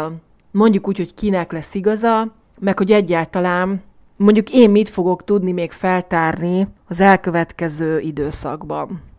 mondjuk úgy, hogy kinek lesz igaza, meg hogy egyáltalán mondjuk én mit fogok tudni még feltárni az elkövetkező időszakban.